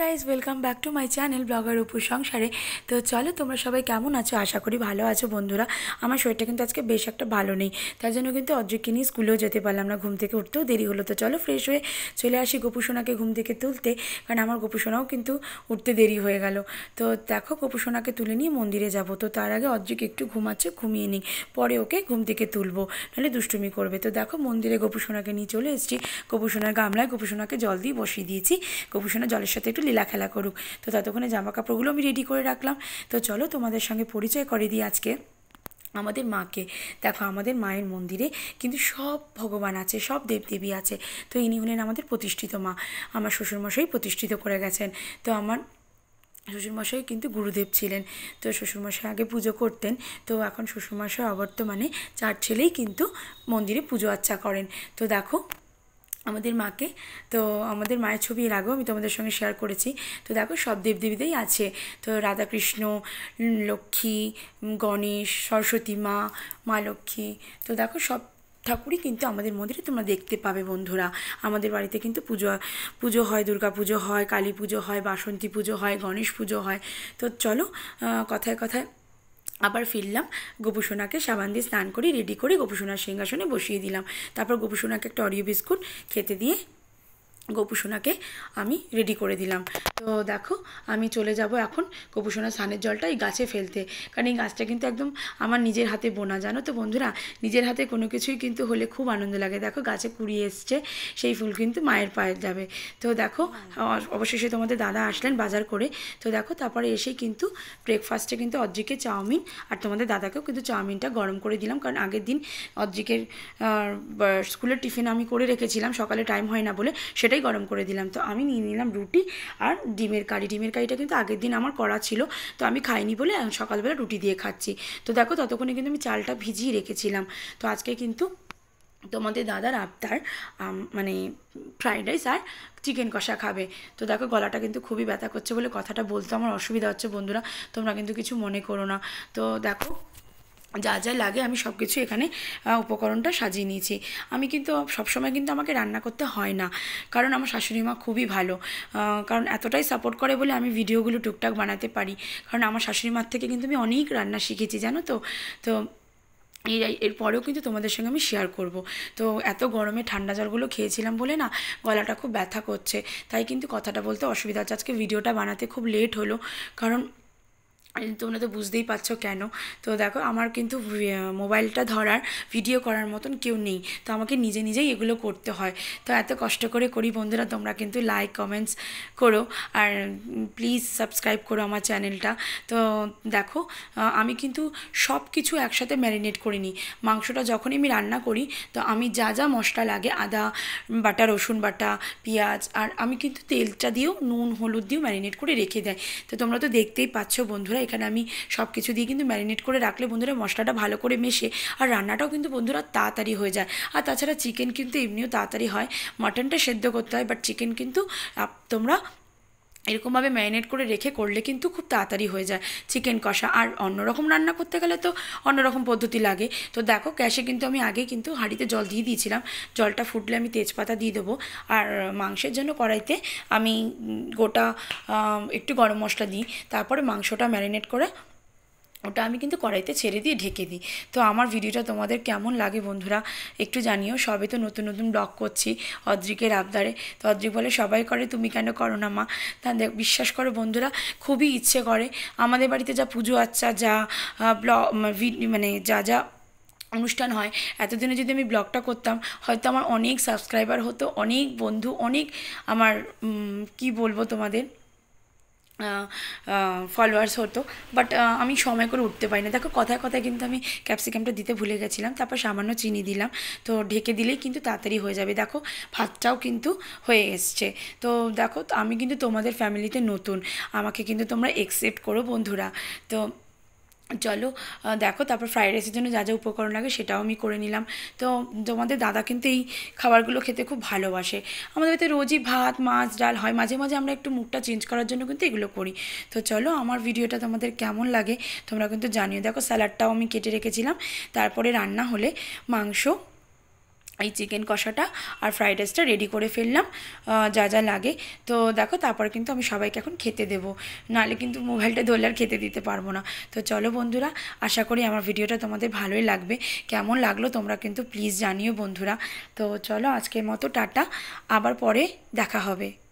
guys welcome back to my channel blogger অপুর সংসারে তো চলো তোমরা সবাই কেমন আছো আশা করি ভালো আছো বন্ধুরা আমার শরীরটা কিন্তু আজকে বেশ একটা ভালো নেই তার জন্য কিন্তু অদ্রিককে নিয়ে স্কুলেও যেতে পারলাম না ঘুম থেকে উঠতেও দেরি হলো তো চলো ফ্রেশ হয়ে চলে আসি গোপুসোনাকে ঘুম থেকে তুলতে কারণ আমার গোপুসোনাও কিন্তু উঠতে দেরি হয়ে গেল তো দেখো গোপুসোনাকে তুলে নিয়ে মন্দিরে যাবো তো তার আগে অদ্রিক একটু ঘুমাচ্ছে ঘুমিয়ে নিই পরে ওকে ঘুম থেকে তুলবো নাহলে দুষ্টুমি করবে তো দেখো মন্দিরে গোপুসোনাকে নিয়ে চলে এসেছি গোপুসোনার গামলায় গোপুসোনাকে জল দিয়ে বসিয়ে দিয়েছি গোপুসোনা জলের সাথে একটু লীলা খেলা করুক তো ততক্ষণে জামা কাপড়গুলো আমি রেডি করে রাখলাম তো চলো তোমাদের সঙ্গে পরিচয় করে দিই আজকে আমাদের মাকে দেখো আমাদের মায়ের মন্দিরে কিন্তু সব ভগবান আছে সব দেবদেবী আছে তো ইনি হলেন আমাদের প্রতিষ্ঠিত মা আমার শ্বশুরমশাই প্রতিষ্ঠিত করে গেছেন তো আমার শ্বশুরমশাই কিন্তু গুরুদেব ছিলেন তো শ্বশুরমশাই আগে পুজো করতেন তো এখন শ্বশুরমশাই অবর্তমানে চার ছেলেই কিন্তু মন্দিরে পুজো আচ্ছা করেন তো দেখো আমাদের মাকে তো আমাদের মায়ের ছবি এর আগেও আমি তোমাদের সঙ্গে শেয়ার করেছি তো দেখো সব দেবদেবীদেরই আছে তো রাধাকৃষ্ণ লক্ষ্মী গণেশ সরস্বতী মা মা লক্ষ্মী তো দেখো সব ঠাকুরই কিন্তু আমাদের মন্দিরে তোমরা দেখতে পাবে বন্ধুরা আমাদের বাড়িতে কিন্তু পুজো পুজো হয় দুর্গা পুজো হয় কালী পুজো হয় বাসন্তী পুজো হয় গণেশ পুজো হয় তো চলো কথায় কথায় আবার ফিরলাম গোপুসোনাকে সাবান দিয়ে স্নান করে রেডি করে গোপুসোনার সিংহাসনে বসিয়ে দিলাম তারপর গোপুসোনাকে একটা অরিও বিস্কুট খেতে দিয়ে গোপুসোনাকে আমি রেডি করে দিলাম তো দেখো আমি চলে যাব এখন গোপুসোনার স্নানের জলটা এই গাছে ফেলতে কারণ এই গাছটা কিন্তু একদম আমার নিজের হাতে বোনা জানো তো বন্ধুরা নিজের হাতে কোনো কিছুই কিন্তু হলে খুব আনন্দ লাগে দেখো গাছে কুড়িয়ে এসছে সেই ফুল কিন্তু মায়ের পায়ে যাবে তো দেখো অবশেষে তোমাদের দাদা আসলেন বাজার করে তো দেখো তারপরে এসেই কিন্তু ব্রেকফাস্টে কিন্তু অজ্জিকে চাউমিন আর তোমাদের দাদাকেও কিন্তু চাউমিনটা গরম করে দিলাম কারণ আগের দিন অদ্রিকের স্কুলের টিফিন আমি করে রেখেছিলাম সকালে টাইম হয় না বলে সেটা ওটাই গরম করে দিলাম তো আমি নিয়ে নিলাম রুটি আর ডিমের কারি ডিমের কারিটা কিন্তু আগের দিন আমার করা ছিল তো আমি খাইনি বলে সকালবেলা রুটি দিয়ে খাচ্ছি তো দেখো ততক্ষণে কিন্তু আমি চালটা ভিজিয়ে রেখেছিলাম তো আজকে কিন্তু তোমাদের দাদার আবতার মানে ফ্রাইড রাইস আর চিকেন কষা খাবে তো দেখো গলাটা কিন্তু খুবই ব্যথা করছে বলে কথাটা বলতে আমার অসুবিধা হচ্ছে বন্ধুরা তোমরা কিন্তু কিছু মনে করো না তো দেখো যা যা লাগে আমি সব কিছু এখানে উপকরণটা সাজিয়ে নিয়েছি আমি কিন্তু সবসময় কিন্তু আমাকে রান্না করতে হয় না কারণ আমার শাশুড়ি মা খুবই ভালো কারণ এতটাই সাপোর্ট করে বলে আমি ভিডিওগুলো টুকটাক বানাতে পারি কারণ আমার শাশুড়ি মার থেকে কিন্তু আমি অনেক রান্না শিখেছি জানো তো তো এর এরপরেও কিন্তু তোমাদের সঙ্গে আমি শেয়ার করব তো এত গরমে ঠান্ডা জলগুলো খেয়েছিলাম বলে না গলাটা খুব ব্যথা করছে তাই কিন্তু কথাটা বলতে অসুবিধা হচ্ছে আজকে ভিডিওটা বানাতে খুব লেট হলো কারণ তোমরা তো বুঝতেই পারছো কেন তো দেখো আমার কিন্তু মোবাইলটা ধরার ভিডিও করার মতন কেউ নেই তো আমাকে নিজে নিজেই এগুলো করতে হয় তো এত কষ্ট করে করি বন্ধুরা তোমরা কিন্তু লাইক কমেন্টস করো আর প্লিজ সাবস্ক্রাইব করো আমার চ্যানেলটা তো দেখো আমি কিন্তু সব কিছু একসাথে ম্যারিনেট করিনি মাংসটা যখনই আমি রান্না করি তো আমি যা যা মশলা লাগে আদা বাটা রসুন বাটা পেঁয়াজ আর আমি কিন্তু তেলটা দিয়েও নুন হলুদ দিয়েও ম্যারিনেট করে রেখে দেয় তো তোমরা তো দেখতেই পাচ্ছ বন্ধুরা এখানে আমি সব কিছু দিয়ে কিন্তু ম্যারিনেট করে রাখলে বন্ধুরা মশলাটা ভালো করে মেশে আর রান্নাটাও কিন্তু বন্ধুরা তাড়াতাড়ি হয়ে যায় আর তাছাড়া চিকেন কিন্তু এমনিও তাড়াতাড়ি হয় মাটনটা সেদ্ধ করতে হয় বাট চিকেন কিন্তু তোমরা এরকমভাবে ম্যারিনেট করে রেখে করলে কিন্তু খুব তাড়াতাড়ি হয়ে যায় চিকেন কষা আর অন্যরকম রান্না করতে গেলে তো অন্যরকম পদ্ধতি লাগে তো দেখো গ্যাসে কিন্তু আমি আগে কিন্তু হাঁড়িতে জল দিয়ে দিয়েছিলাম জলটা ফুটলে আমি তেজপাতা দিয়ে দেবো আর মাংসের জন্য কড়াইতে আমি গোটা একটু গরম মশলা দিই তারপরে মাংসটা ম্যারিনেট করে ওটা আমি কিন্তু কড়াইতে ছেড়ে দিয়ে ঢেকে দিই তো আমার ভিডিওটা তোমাদের কেমন লাগে বন্ধুরা একটু জানিও সবে তো নতুন নতুন ব্লগ করছি অদ্রিকের আবদারে তো অদ্রিক বলে সবাই করে তুমি কেন করো না মা তা বিশ্বাস করো বন্ধুরা খুবই ইচ্ছে করে আমাদের বাড়িতে যা পুজো আচ্ছা যা ব্লগ মানে যা যা অনুষ্ঠান হয় এতদিনে যদি আমি ব্লগটা করতাম হয়তো আমার অনেক সাবস্ক্রাইবার হতো অনেক বন্ধু অনেক আমার কি বলবো তোমাদের ফলোয়ার্স হতো বাট আমি সময় করে উঠতে পারি না দেখো কথায় কথায় কিন্তু আমি ক্যাপসিকামটা দিতে ভুলে গেছিলাম তারপর সামান্য চিনি দিলাম তো ঢেকে দিলেই কিন্তু তাড়াতাড়ি হয়ে যাবে দেখো ভাতটাও কিন্তু হয়ে এসছে তো দেখো আমি কিন্তু তোমাদের ফ্যামিলিতে নতুন আমাকে কিন্তু তোমরা একসেপ্ট করো বন্ধুরা তো চলো দেখো তারপর ফ্রাইড রাইসের জন্য যা যা উপকরণ লাগে সেটাও আমি করে নিলাম তো তোমাদের দাদা কিন্তু এই খাবারগুলো খেতে খুব ভালোবাসে আমাদের বাড়িতে রোজই ভাত মাছ ডাল হয় মাঝে মাঝে আমরা একটু মুখটা চেঞ্জ করার জন্য কিন্তু এগুলো করি তো চলো আমার ভিডিওটা তোমাদের কেমন লাগে তোমরা কিন্তু জানিও দেখো স্যালাডটাও আমি কেটে রেখেছিলাম তারপরে রান্না হলে মাংস এই চিকেন কষাটা আর ফ্রাইড রাইসটা রেডি করে ফেললাম যা যা লাগে তো দেখো তারপর কিন্তু আমি সবাইকে এখন খেতে দেব নাহলে কিন্তু মোবাইলটা ধরলে আর খেতে দিতে পারবো না তো চলো বন্ধুরা আশা করি আমার ভিডিওটা তোমাদের ভালোই লাগবে কেমন লাগলো তোমরা কিন্তু প্লিজ জানিও বন্ধুরা তো চলো আজকের মতো টাটা আবার পরে দেখা হবে